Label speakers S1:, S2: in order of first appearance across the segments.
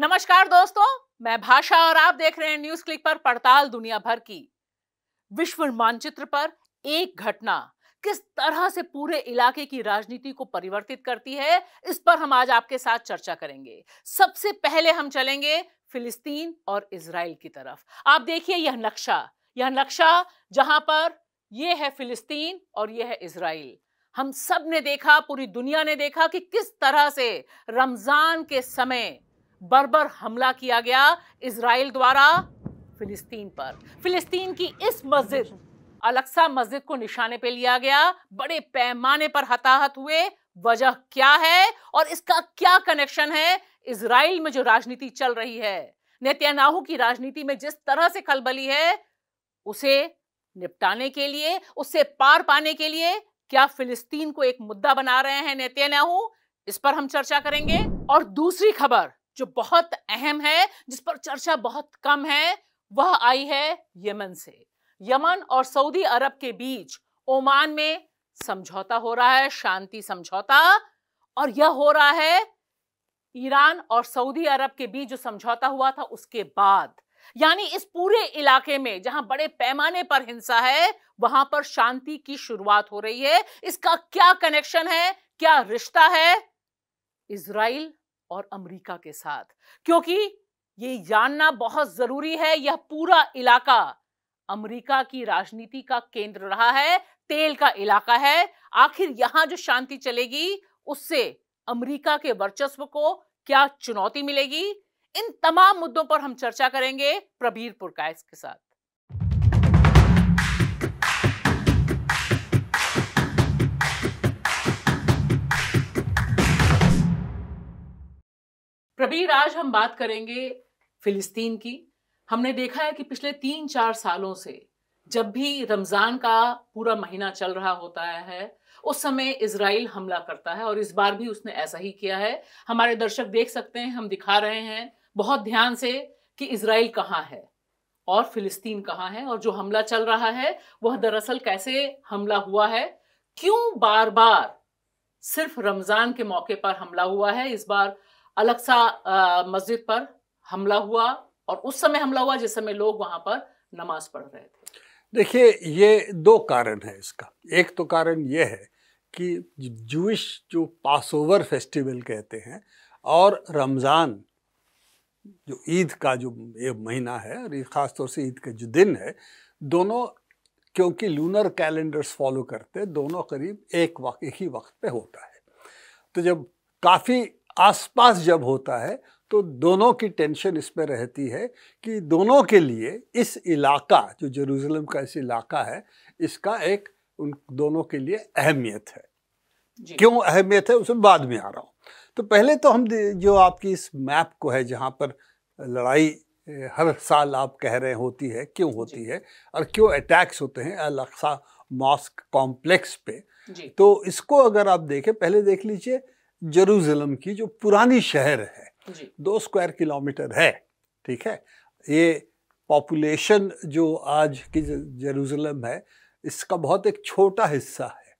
S1: नमस्कार दोस्तों मैं भाषा और आप देख रहे हैं न्यूज क्लिक पर पड़ताल दुनिया भर की विश्व मानचित्र पर एक घटना किस तरह से पूरे इलाके की राजनीति को परिवर्तित करती है इस पर हम आज आपके साथ चर्चा करेंगे सबसे पहले हम चलेंगे फिलिस्तीन और इसराइल की तरफ आप देखिए यह नक्शा यह नक्शा जहां पर यह है फिलिस्तीन और यह है इसराइल हम सब ने देखा पूरी दुनिया ने देखा कि किस तरह से रमजान के समय बर्बर हमला किया गया इसराइल द्वारा फिलिस्तीन पर फिलिस्तीन की इस मस्जिद अलक्सा मस्जिद को निशाने पे लिया गया बड़े पैमाने पर हताहत हुए वजह क्या है और इसका क्या कनेक्शन है इसराइल में जो राजनीति चल रही है नेतन्याहू की राजनीति में जिस तरह से खलबली है उसे निपटाने के लिए उससे पार पाने के लिए क्या फिलिस्तीन को एक मुद्दा बना रहे हैं नेतन्याहू इस पर हम चर्चा करेंगे और दूसरी खबर जो बहुत अहम है जिस पर चर्चा बहुत कम है वह आई है यमन से यमन और सऊदी अरब के बीच ओमान में समझौता हो रहा है शांति समझौता और यह हो रहा है ईरान और सऊदी अरब के बीच जो समझौता हुआ था उसके बाद यानी इस पूरे इलाके में जहां बड़े पैमाने पर हिंसा है वहां पर शांति की शुरुआत हो रही है इसका क्या कनेक्शन है क्या रिश्ता है इसराइल और अमेरिका के साथ क्योंकि ये जानना बहुत जरूरी है यह पूरा इलाका अमेरिका की राजनीति का केंद्र रहा है तेल का इलाका है आखिर यहां जो शांति चलेगी उससे अमेरिका के वर्चस्व को क्या चुनौती मिलेगी इन तमाम मुद्दों पर हम चर्चा करेंगे प्रबीर पुरकायस के साथ प्रबीर आज हम बात करेंगे फिलिस्तीन की हमने देखा है कि पिछले तीन चार सालों से जब भी रमज़ान का पूरा महीना चल रहा होता है उस समय इसराइल हमला करता है और इस बार भी उसने ऐसा ही किया है हमारे दर्शक देख सकते हैं हम दिखा रहे हैं बहुत ध्यान से कि इसराइल कहाँ है और फिलिस्तीन कहाँ है और जो हमला चल रहा है वह दरअसल कैसे हमला हुआ है क्यों बार बार सिर्फ रमज़ान के मौके पर हमला हुआ है इस बार सा मस्जिद पर हमला हुआ और उस समय हमला हुआ जिस समय लोग वहाँ पर नमाज पढ़ रहे थे
S2: देखिए ये दो कारण है इसका एक तो कारण ये है कि जूश जो पासओवर फेस्टिवल कहते हैं और रमज़ान जो ईद का जो ये महीना है और ख़ास तौर से ईद का जो दिन है दोनों क्योंकि लूनर कैलेंडर्स फॉलो करते दोनों करीब एक वक्त एक ही वक्त पे होता है तो जब काफ़ी आसपास जब होता है तो दोनों की टेंशन इसमें रहती है कि दोनों के लिए इस इलाका जो जेरूजलम का इस इलाका है इसका एक उन दोनों के लिए अहमियत
S1: है
S2: क्यों अहमियत है उसे बाद में आ रहा हूँ तो पहले तो हम जो आपकी इस मैप को है जहाँ पर लड़ाई हर साल आप कह रहे होती है क्यों होती है और क्यों अटैक्स होते हैं अल अक्सा मॉस्क कॉम्प्लेक्स पे तो इसको अगर आप देखें पहले देख लीजिए जरूसलम की जो पुरानी शहर है दो स्क्वायर किलोमीटर है ठीक है ये पॉपुलेशन जो आज की जरूसलम है इसका बहुत एक छोटा हिस्सा है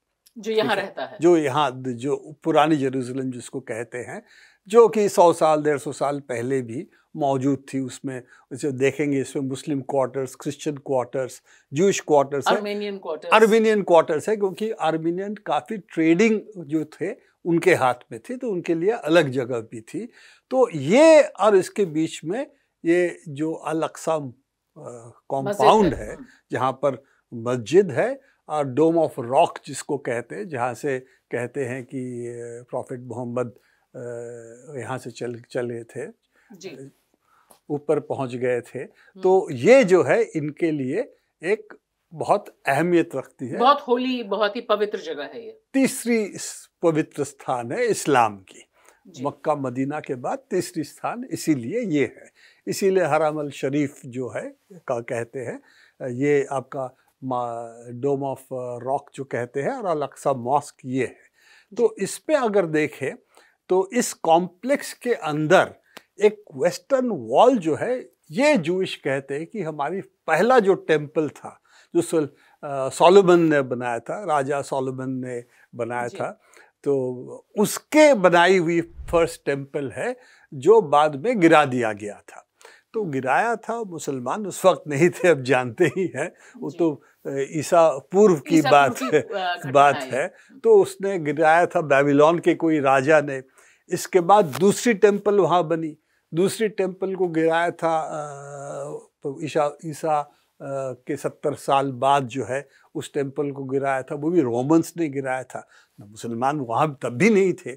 S1: जो यहाँ रहता है जो
S2: यहाँ जो पुरानी जरूसलम जिसको कहते हैं जो कि सौ साल डेढ़ सौ साल पहले भी मौजूद थी उसमें जो देखेंगे इसमें Muslim quarters Christian quarters Jewish quarters Armenian
S1: quarters Armenian
S2: quarters है क्योंकि आर्मेनियन काफ़ी ट्रेडिंग जो थे उनके हाथ में थी तो उनके लिए अलग जगह भी थी तो ये और इसके बीच में ये जो अलक्सा कॉम्पाउंड है जहाँ पर मस्जिद है और डोम ऑफ रॉक जिसको कहते हैं जहाँ से कहते हैं कि प्रॉफिट मोहम्मद यहाँ से चल चले थे ऊपर पहुँच गए थे तो ये जो है इनके लिए एक बहुत अहमियत रखती है बहुत
S1: होली बहुत ही पवित्र जगह है ये
S2: तीसरी पवित्र स्थान है इस्लाम की मक्का मदीना के बाद तीसरी स्थान इसीलिए ये है इसीलिए हरामल शरीफ जो है का कहते हैं ये आपका डोम ऑफ रॉक जो कहते हैं और अलक्सा मॉस्क ये है तो इस पर अगर देखें तो इस कॉम्प्लेक्स के अंदर एक वेस्टर्न वॉल जो है ये जूश कहते हैं कि हमारी पहला जो टेम्पल था जो सोलोमन ने बनाया था राजा सोलोमन ने बनाया था तो उसके बनाई हुई फर्स्ट टेम्पल है जो बाद में गिरा दिया गया था तो गिराया था मुसलमान उस वक्त नहीं थे अब जानते ही हैं वो तो ईसा पूर्व की बात है बात है तो उसने गिराया था बेबीलोन के कोई राजा ने इसके बाद दूसरी टेम्पल वहाँ बनी दूसरी टेम्पल को गिराया था ईशा ईसा के सत्तर साल बाद जो है उस टेम्पल को गिराया था वो भी रोमन्स ने गिराया था मुसलमान वहाँ तब भी नहीं थे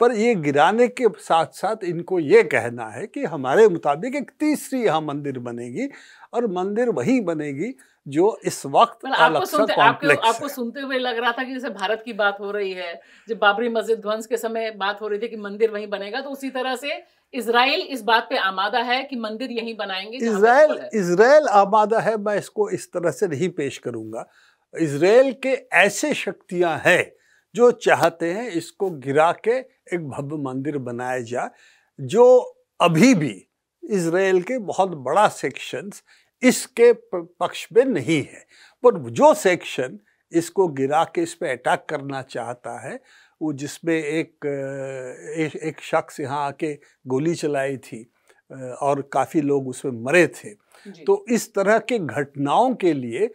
S2: पर ये गिराने के साथ साथ इनको ये कहना है कि हमारे मुताबिक एक तीसरी यहाँ मंदिर बनेगी और मंदिर वहीं बनेगी जो इस वक्त मतलब आपको सुनते, आपको, आपको
S1: सुनते हुए लग रहा था कि जैसे भारत की बात हो रही है जब बाबरी मस्जिद ध्वंस के समय बात हो रही थी कि मंदिर वहीं बनेगा तो उसी तरह से इसराइल इस बात पे आमादा है कि मंदिर यहीं बनाएंगे इसराइल
S2: इसराइल आमादा है मैं इसको इस तरह से नहीं पेश करूंगा इसराइल के ऐसे शक्तियां हैं जो चाहते हैं इसको गिरा के एक भव्य मंदिर बनाया जाए जो अभी भी इसराइल के बहुत बड़ा सेक्शंस इसके पक्ष में नहीं है पर जो सेक्शन इसको गिरा के इस पर अटैक करना चाहता है वो जिसमें एक एक, एक शख्स यहाँ आके गोली चलाई थी और काफ़ी लोग उसमें मरे थे तो इस तरह के घटनाओं के लिए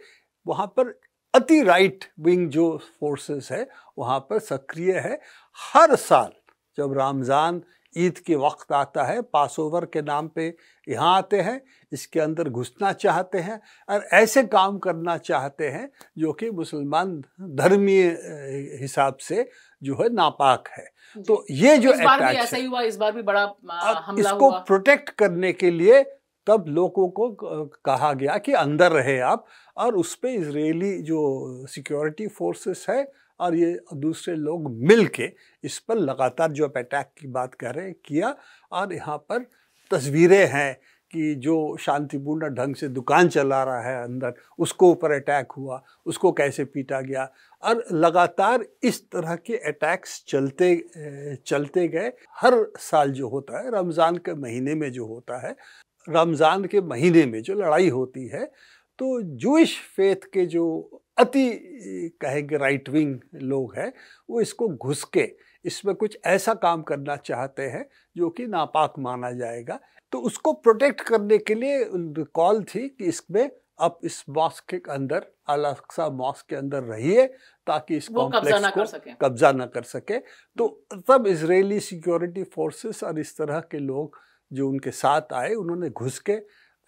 S2: वहाँ पर अति राइट विंग जो फोर्सेस है वहाँ पर सक्रिय है हर साल जब रमज़ान ईद के वक्त आता है पासओवर के नाम पे यहाँ आते हैं इसके अंदर घुसना चाहते हैं और ऐसे काम करना चाहते हैं जो कि मुसलमान धर्मीय हिसाब से जो है नापाक है
S1: तो ये जो इस बार भी ऐसा ही हुआ इस बार भी बड़ा हमला इसको हुआ।
S2: प्रोटेक्ट करने के लिए तब लोगों को कहा गया कि अंदर रहे आप और उस पर इसराइली जो सिक्योरिटी फोर्सेस है और ये दूसरे लोग मिल के इस पर लगातार जो आप अटैक की बात कर रहे हैं किया और यहाँ पर तस्वीरें हैं कि जो शांतिपूर्ण ढंग से दुकान चला रहा है अंदर उसको ऊपर अटैक हुआ उसको कैसे पीटा गया और लगातार इस तरह के अटैक्स चलते चलते गए हर साल जो होता है रमज़ान के महीने में जो होता है रमज़ान के महीने में जो लड़ाई होती है तो जूश फेथ के जो अति कहेंगे राइट विंग लोग हैं वो इसको घुस के इसमें कुछ ऐसा काम करना चाहते हैं जो कि नापाक माना जाएगा तो उसको प्रोटेक्ट करने के लिए कॉल थी कि इसमें आप इस मॉस्क के अंदर अलाक्सा मॉस्क के अंदर रहिए ताकि इस कॉम्प्लेक्स को कब्जा ना कर सके तो तब इसराइली सिक्योरिटी फोर्सेस और इस तरह के लोग जो उनके साथ आए उन्होंने घुस के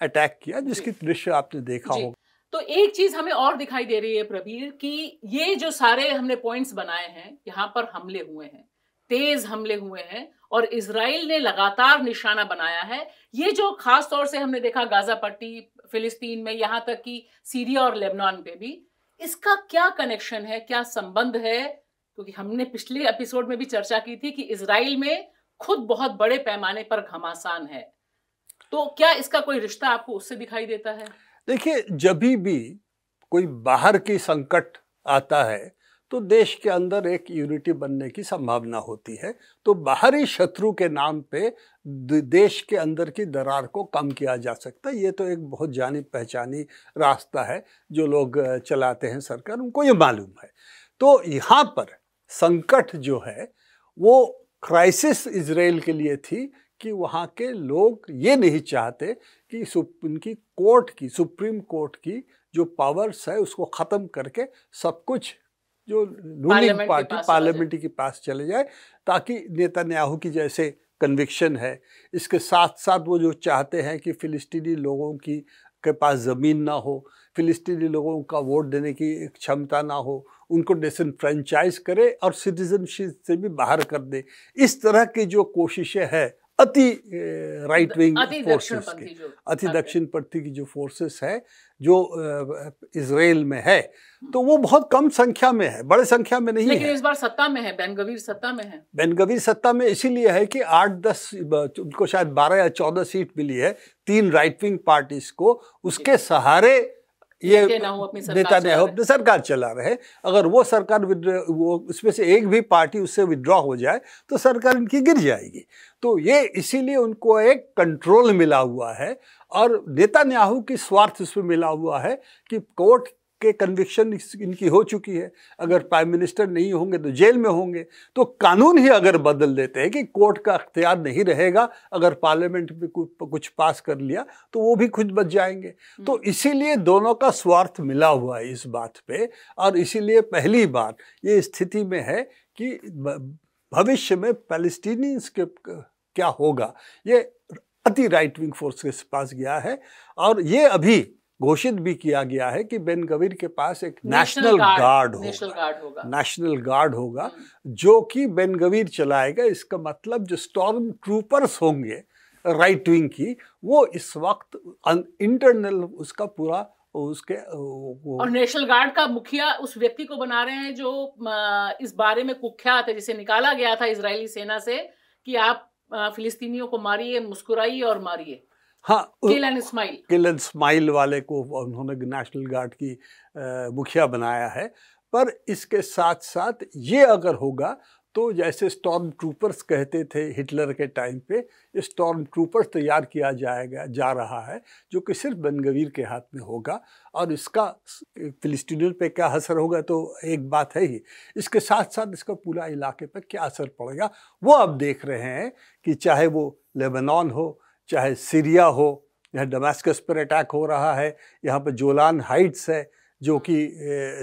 S2: अटैक किया जिसकी दृश्य आपने देखा होगा
S1: तो एक चीज हमें और दिखाई दे रही है प्रबीर कि ये जो सारे हमने पॉइंट्स बनाए हैं यहां पर हमले हुए हैं तेज हमले हुए हैं और इसराइल ने लगातार निशाना बनाया है ये जो खास तौर से हमने देखा गाजा पट्टी फिलिस्तीन में यहां तक कि सीरिया और लेबनान पे भी इसका क्या कनेक्शन है क्या संबंध है क्योंकि हमने पिछले एपिसोड में भी चर्चा की थी कि इसराइल में खुद बहुत बड़े पैमाने पर घमासान है तो क्या इसका कोई रिश्ता आपको उससे दिखाई देता है
S2: देखिए जब भी कोई बाहर की संकट आता है तो देश के अंदर एक यूनिटी बनने की संभावना होती है तो बाहरी शत्रु के नाम पे देश के अंदर की दरार को कम किया जा सकता है ये तो एक बहुत जानी पहचानी रास्ता है जो लोग चलाते हैं सरकार उनको ये मालूम है तो यहाँ पर संकट जो है वो क्राइसिस इसराइल के लिए थी कि वहाँ के लोग ये नहीं चाहते कि उनकी कोर्ट की सुप्रीम कोर्ट की जो पावर्स है उसको ख़त्म करके सब कुछ जो रूलिंग पार्टी पार्लियामेंट्री के पास चले जाए ताकि नेता न्याहू की जैसे कन्विक्शन है इसके साथ साथ वो जो चाहते हैं कि फ़िलिस्तीनी लोगों की के पास ज़मीन ना हो फ़िलिस्तीनी लोगों का वोट देने की क्षमता ना हो उनको डिसनफ्रेंचाइज करे और सिटीजनशिप से भी बाहर कर दे इस तरह की जो कोशिशें हैं अति राइट विंग फोर्सेस के अति दक्षिण पंथी की जो फोर्सेस है जो इसराइल में है तो वो बहुत कम संख्या में है बड़े संख्या में नहीं लेकिन है
S1: इस बार सत्ता में है बेनगवीर सत्ता में है
S2: बेनगवीर सत्ता में इसीलिए है कि आठ दस उनको शायद बारह या चौदह सीट मिली है तीन राइट विंग पार्टीज को उसके सहारे ये अपनी सरकार नेता ना अपने सरकार चला रहे अगर वो सरकार वो उसमें से एक भी पार्टी उससे विड्रॉ हो जाए तो सरकार इनकी गिर जाएगी तो ये इसीलिए उनको एक कंट्रोल मिला हुआ है और नेता न्याहू की स्वार्थ उसमें मिला हुआ है कि कोर्ट के कन्विक्शन इनकी हो चुकी है अगर प्राइम मिनिस्टर नहीं होंगे तो जेल में होंगे तो कानून ही अगर बदल देते हैं कि कोर्ट का अख्तियार नहीं रहेगा अगर पार्लियामेंट में कुछ पास कर लिया तो वो भी खुद बच जाएंगे तो हम्म। इसीलिए दोनों का स्वार्थ मिला हुआ है इस बात पे और इसीलिए पहली बार ये स्थिति में है कि भविष्य में पैलेस्टीनियंस के क्या होगा ये अति राइट विंग फोर्स के पास गया है और ये अभी घोषित भी किया गया है कि बेन गवीर के पास एक नेशनल गार्ड
S1: होगा
S2: नेशनल गार्ड होगा हम्म। जो कि बेन गवीर चलाएगा इसका मतलब जो स्टॉर्म ट्रूपर्स होंगे राइट विंग की वो इस वक्त इंटरनल उसका पूरा उसके
S1: वो और नेशनल गार्ड का मुखिया उस व्यक्ति को बना रहे हैं जो इस बारे में कुख्यात है जिसे निकाला गया था इसराइली सेना से कि आप फिलिस्तीनियों को मारिए मुस्कुराइए और मारिए
S2: हाँ किल एंड स्माइल वाले को उन्होंने नेशनल गार्ड की मुखिया बनाया है पर इसके साथ साथ ये अगर होगा तो जैसे स्टॉर्म ट्रूपर्स कहते थे हिटलर के टाइम पे स्टॉर्म ट्रूपर्स तैयार किया जाएगा जा रहा है जो कि सिर्फ बनगवीर के हाथ में होगा और इसका फिलिस्टीनियन पे क्या असर होगा तो एक बात है ही इसके साथ साथ इसका पूरा इलाके पर क्या असर पड़ेगा वो अब देख रहे हैं कि चाहे वो लेबनान हो चाहे सीरिया हो यहाँ डोमेस्कस पर अटैक हो रहा है यहाँ पर जोलान हाइट्स है जो कि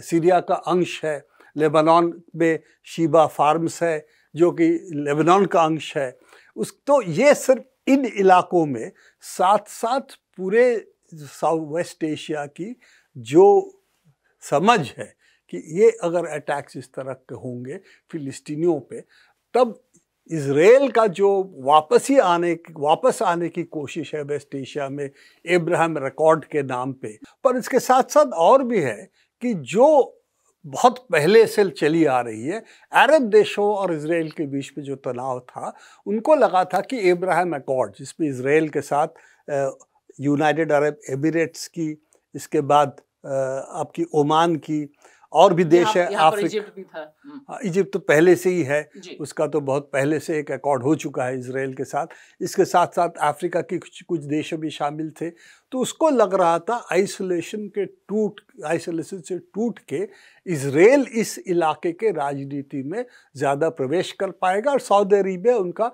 S2: सीरिया का अंश है लेबनान में शीबा फार्म्स है जो कि लेबनान का अंश है उस तो ये सिर्फ इन इलाकों में साथ साथ पूरे साउथ वेस्ट एशिया की जो समझ है कि ये अगर अटैक्स इस तरह के होंगे फिलिस्तीनियों पे तब इसराइल का जो वापसी आने वापस आने की कोशिश है वेस्ट एशिया में इब्राहिम रिकॉर्ड के नाम पे पर इसके साथ साथ और भी है कि जो बहुत पहले से चली आ रही है अरब देशों और इसराइल के बीच में जो तनाव था उनको लगा था कि इब्राहिम अकॉर्ड जिसमें इसराइल के साथ यूनाइटेड अरब एमिरेट्स की इसके बाद आपकी ओमान की और भी देश है अफ्रीका इजिप्ट हम्म। हाँ, तो पहले से ही है उसका तो बहुत पहले से एक अकॉर्ड हो चुका है इसराइल के साथ इसके साथ साथ अफ्रीका के कुछ कुछ देश भी शामिल थे तो उसको लग रहा था आइसोलेशन के टूट आइसोलेशन से टूट के इसराइल इस इलाके के राजनीति में ज़्यादा प्रवेश कर पाएगा और सऊदी अरेबिया उनका आ,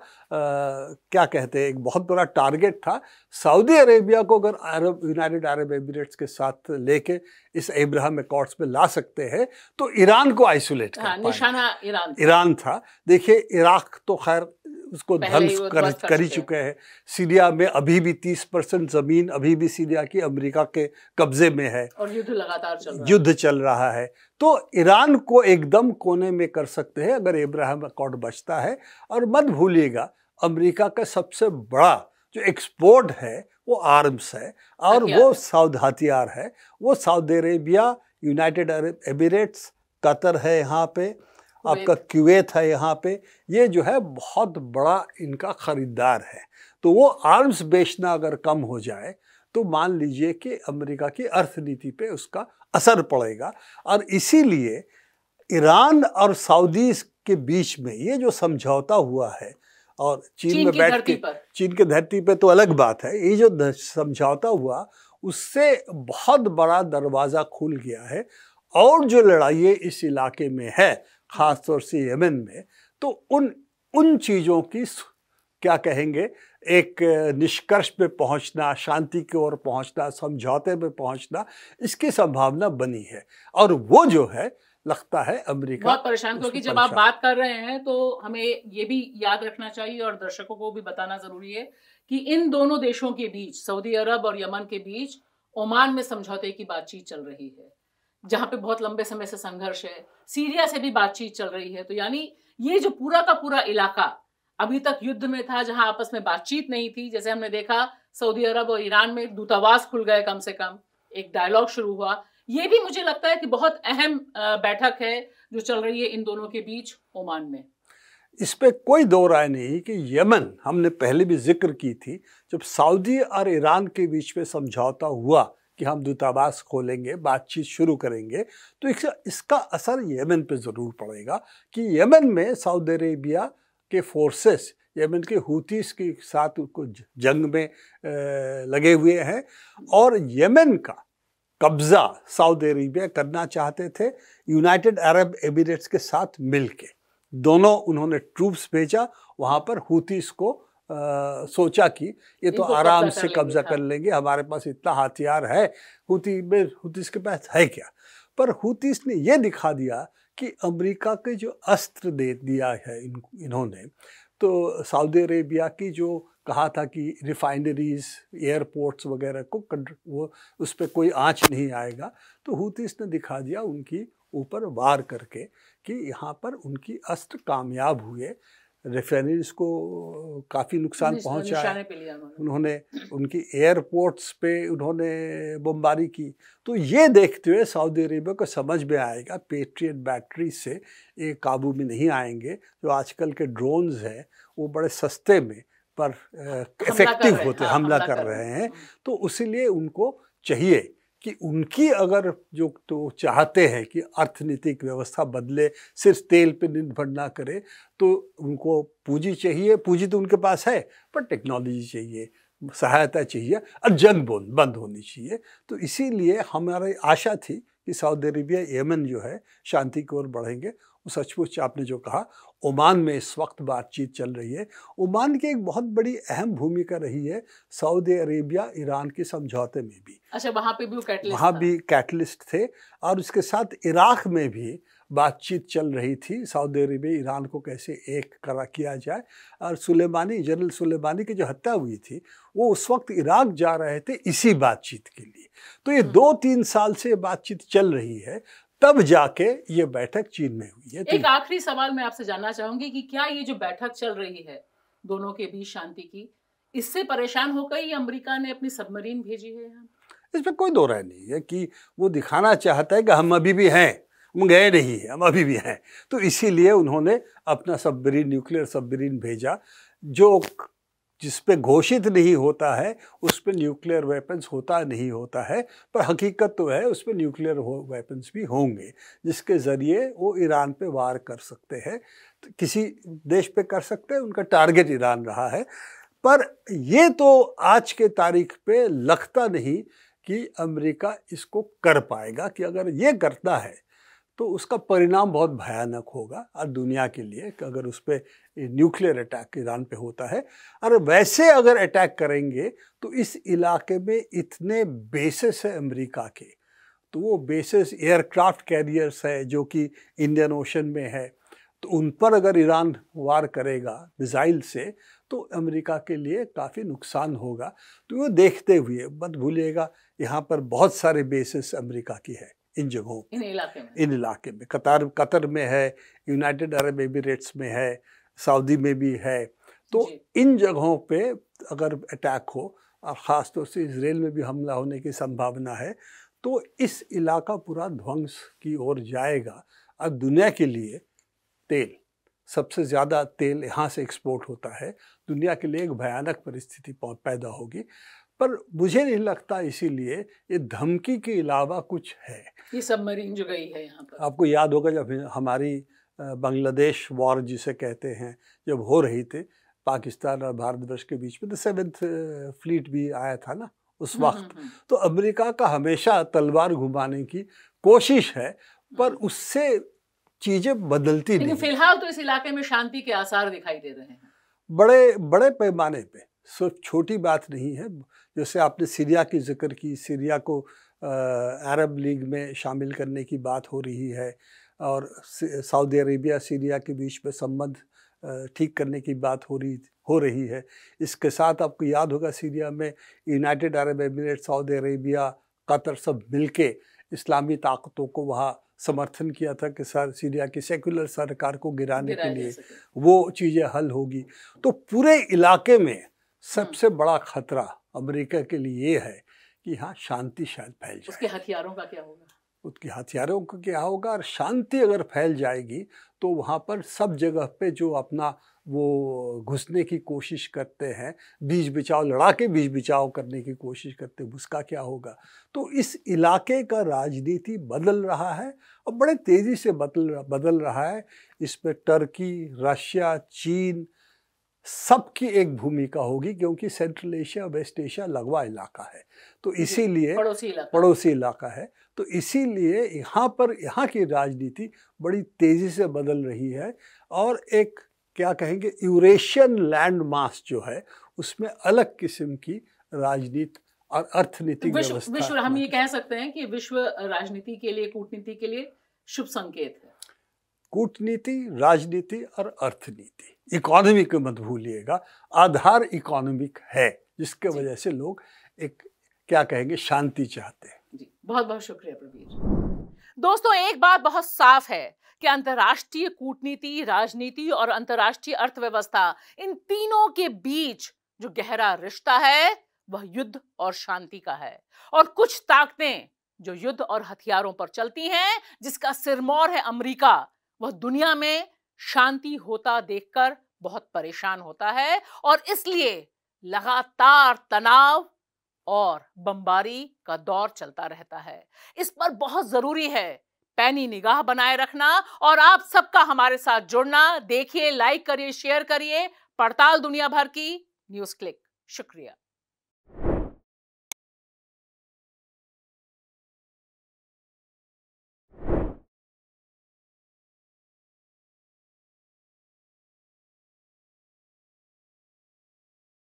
S2: क्या कहते हैं एक बहुत बड़ा टारगेट था सऊदी अरेबिया को अगर अरब यूनाइटेड अरब एमिरेट्स के साथ लेके इस इब्राहिम एकॉर्ड्स में ला सकते हैं तो ईरान को आइसोलेट कर
S1: हाँ, निशाना ईरान ईरान
S2: था देखिए इराक तो खैर उसको ध्वंस कर, कर ही चुके हैं सीरिया में अभी भी तीस परसेंट जमीन अभी भी सीरिया की अमेरिका के कब्जे में है
S1: और युद्ध लगातार चल रहा युद्ध
S2: चल रहा है तो ईरान को एकदम कोने में कर सकते हैं अगर इब्राहिम अकॉर्ड बचता है और मत भूलिएगा अमेरिका का सबसे बड़ा जो एक्सपोर्ट है वो आर्म्स है और वो साउथ हथियार है वो Saudi Arabia United Arab Emirates Qatar है यहाँ पे आपका क्यूएत है यहाँ पे ये जो है बहुत बड़ा इनका ख़रीदार है तो वो आर्म्स बेचना अगर कम हो जाए तो मान लीजिए कि अमेरिका की अर्थनीति पे उसका असर पड़ेगा और इसीलिए ईरान और सऊदी के बीच में ये जो समझौता हुआ है और चीन, चीन में बैठ के चीन के धरती पे तो अलग बात है ये जो समझौता हुआ उससे बहुत बड़ा दरवाज़ा खुल गया है और जो लड़ाइए इस इलाके में है ख़ास तौर से यमन में तो उन उन चीज़ों की क्या कहेंगे एक निष्कर्ष पे पहुंचना शांति की ओर पहुंचना समझौते पे पहुंचना इसकी संभावना बनी है और वो जो है लगता है अमेरिका बहुत परेशान क्योंकि जब आप
S1: बात कर रहे हैं तो हमें ये भी याद रखना चाहिए और दर्शकों को भी बताना जरूरी है कि इन दोनों देशों के बीच सऊदी अरब और यमन के बीच ओमान में समझौते की बातचीत चल रही है जहाँ पे बहुत लंबे समय से संघर्ष है सीरिया से भी बातचीत चल रही है तो यानी ये जो पूरा का पूरा इलाका अभी तक युद्ध में था जहां आपस में बातचीत नहीं थी जैसे हमने देखा सऊदी अरब और ईरान में दूतावास खुल गए कम से कम एक डायलॉग शुरू हुआ ये भी मुझे लगता है कि बहुत अहम बैठक है जो चल रही है इन दोनों के बीच ओमान में
S2: इस पर कोई दो राय नहीं कि यमन हमने पहले भी जिक्र की थी जब सऊदी और ईरान के बीच में समझौता हुआ कि हम दूतावास खोलेंगे बातचीत शुरू करेंगे तो इसका असर यमन पे ज़रूर पड़ेगा कि यमन में सऊदी अरेबिया के फोर्सेस यमन के हूतीस के साथ उनको जंग में लगे हुए हैं और यमन का कब्ज़ा सऊदी अरेबिया करना चाहते थे यूनाइटेड अरब एमिरेट्स के साथ मिलके दोनों उन्होंने ट्रूप्स भेजा वहाँ पर हूतीस को आ, सोचा कि ये तो आराम से कब्जा कर हाँ। लेंगे हमारे पास इतना हथियार है हुती में हुतीस के पास है क्या पर हुतीस ने ये दिखा दिया कि अमेरिका के जो अस्त्र दे दिया है इन इन्होंने तो सऊदी अरेबिया की जो कहा था कि रिफाइनरीज एयरपोर्ट्स वगैरह को वो उस पर कोई आँच नहीं आएगा तो हुतीस ने दिखा दिया उनकी ऊपर वार करके कि यहाँ पर उनकी अस्त्र कामयाब हुए रिफाइनरीज को काफ़ी नुकसान पहुंचा है उन्होंने उनकी एयरपोर्ट्स पे उन्होंने बमबारी की तो ये देखते हुए सऊदी अरेबिया को समझ में आएगा पेट्रियट बैटरी से ये काबू में नहीं आएंगे जो आजकल के ड्रोन्स हैं वो बड़े सस्ते में पर इफ़ेक्टिव होते हमला कर रहे हैं तो उसी उनको चाहिए कि उनकी अगर जो तो चाहते हैं कि अर्थनीतिक व्यवस्था बदले सिर्फ तेल पे निर्भर ना करे तो उनको पूंजी चाहिए पूंजी तो उनके पास है पर टेक्नोलॉजी चाहिए सहायता चाहिए और जंग बंद होनी चाहिए तो इसीलिए हमारी आशा थी कि सऊदी अरेबिया यमन जो है शांति की ओर बढ़ेंगे सचमुच आपने जो कहा ओमान में इस वक्त बातचीत चल रही है ओमान की एक बहुत बड़ी अहम भूमिका रही है सऊदी अरेबिया ईरान के समझौते में भी
S1: अच्छा वहाँ पे भी कैटलिस्ट वहाँ
S2: भी कैटलिस्ट थे और उसके साथ इराक में भी बातचीत चल रही थी सऊदी अरेबिया ईरान को कैसे एक करा किया जाए और सुलेमानी जनरल सुलेमानी की जो हत्या हुई थी वो उस वक्त इराक जा रहे थे इसी बातचीत के लिए तो ये हम्म। दो तीन साल से बातचीत चल रही है तब जाके ये बैठक चीन में हुई है एक
S1: आखिरी सवाल मैं आपसे जानना चाहूंगी कि क्या ये जो बैठक चल रही है दोनों के बीच शांति की इससे परेशान होकर ही अमेरिका ने अपनी सबमरीन भेजी है
S2: इसमें कोई दो राय नहीं है कि वो दिखाना चाहता है कि हम अभी भी हैं हम गए नहीं हैं हम अभी भी हैं तो इसीलिए उन्होंने अपना सबमरीन न्यूक्लियर सबमरीन भेजा जो जिस पे घोषित नहीं होता है उस पर न्यूक्लियर वेपन्स होता नहीं होता है पर हकीकत तो है उस पर न्यूक्लियर वेपन्स भी होंगे जिसके ज़रिए वो ईरान पे वार कर सकते हैं तो किसी देश पे कर सकते हैं उनका टारगेट ईरान रहा है पर ये तो आज के तारीख पे लगता नहीं कि अमेरिका इसको कर पाएगा कि अगर ये करता है तो उसका परिणाम बहुत भयानक होगा और दुनिया के लिए कि अगर उस पर न्यूक्लियर अटैक ईरान पे होता है और वैसे अगर अटैक करेंगे तो इस इलाके में इतने बेसिस है अमेरिका के तो वो बेसिस एयरक्राफ्ट कैरियर्स है जो कि इंडियन ओशन में है तो उन पर अगर ईरान वार करेगा मिज़ाइल से तो अमेरिका के लिए काफ़ी नुकसान होगा तो वो देखते हुए मत भूलिएगा यहाँ पर बहुत सारे बेसिस अमेरिका की है इन जगहों इन इलाके में इन इलाके में कतार कतर में है यूनाइटेड अरब एमिरेट्स में है सऊदी में भी है तो इन जगहों पे अगर अटैक हो और ख़ास तौर से इसराइल में भी हमला होने की संभावना है तो इस इलाका पूरा ध्वंस की ओर जाएगा और दुनिया के लिए तेल सबसे ज़्यादा तेल यहाँ से एक्सपोर्ट होता है दुनिया के लिए एक भयानक परिस्थिति पैदा होगी पर मुझे नहीं लगता इसीलिए ये धमकी के अलावा कुछ है
S1: ये सबमरीन जो गई है यहाँ
S2: पर आपको याद होगा जब हमारी बांग्लादेश वॉर जिसे कहते हैं जब हो रही थी पाकिस्तान और भारतवर्ष के बीच में तो सेवेंथ फ्लीट भी आया था ना उस हम्म, वक्त हम्म, हम्म। तो अमेरिका का हमेशा तलवार घुमाने की कोशिश है पर उससे चीज़ें बदलती नहीं
S1: फिलहाल तो इस इलाके में शांति के आसार दिखाई दे रहे हैं
S2: बड़े बड़े पैमाने पे सिर्फ छोटी बात नहीं है जैसे आपने सीरिया की जिक्र की सीरिया को अरब लीग में शामिल करने की बात हो रही है और सऊदी अरेबिया सीरिया के बीच में संबंध ठीक करने की बात हो रही हो रही है इसके साथ आपको याद होगा सीरिया में United Arab Emirate Saudi Arabia Qatar सब मिलके इस्लामी ताकतों को वहाँ समर्थन किया था कि सर सीरिया की सेकुलर सरकार को गिराने, गिराने के लिए वो चीज़ें हल होगी तो पूरे इलाके में हाँ। सबसे बड़ा खतरा अमेरिका के लिए ये है कि यहाँ शांति शायद फैल जाए उसके
S1: हथियारों का क्या होगा
S2: उसके हथियारों का क्या होगा और शांति अगर फैल जाएगी तो वहाँ पर सब जगह पे जो अपना वो घुसने की कोशिश करते हैं बीच बिचाव लड़ा के बीच बिचाव करने की कोशिश करते हैं उसका क्या होगा तो इस इलाके का राजनीति बदल रहा है और बड़े तेज़ी से बदल बदल रहा है इस पर टर्की रशिया चीन सबकी एक भूमिका होगी क्योंकि सेंट्रल एशिया वेस्ट एशिया लगवा इलाका है तो इसीलिए पड़ोसी इलाका है तो इसीलिए यहाँ पर यहाँ की राजनीति बड़ी तेज़ी से बदल रही है और एक क्या कहेंगे यूरेशियन लैंड मास जो है उसमें अलग किस्म की राजनीति और अर्थनीति तो विश्व, विश्व
S1: हम ये कह सकते हैं कि विश्व राजनीति के लिए कूटनीति के लिए शुभ संकेत है
S2: कूटनीति राजनीति और अर्थनीति इकोनॉमी को मत भूलिएगा आधार इकोनॉमिक है जिसके वजह से लोग एक क्या कहेंगे शांति चाहते हैं
S1: जी बहुत बहुत शुक्रिया प्रवीर दोस्तों एक बात बहुत साफ है कि अंतर्राष्ट्रीय कूटनीति राजनीति और अंतर्राष्ट्रीय अर्थव्यवस्था इन तीनों के बीच जो गहरा रिश्ता है वह युद्ध और शांति का है और कुछ ताकतें जो युद्ध और हथियारों पर चलती हैं जिसका सिरमौर है अमेरिका वह दुनिया में शांति होता देखकर बहुत परेशान होता है और इसलिए लगातार तनाव और बमबारी का दौर चलता रहता है इस पर बहुत जरूरी है पैनी निगाह बनाए रखना और आप सबका हमारे साथ जुड़ना देखिए लाइक करिए शेयर करिए पड़ताल दुनिया भर की न्यूज क्लिक शुक्रिया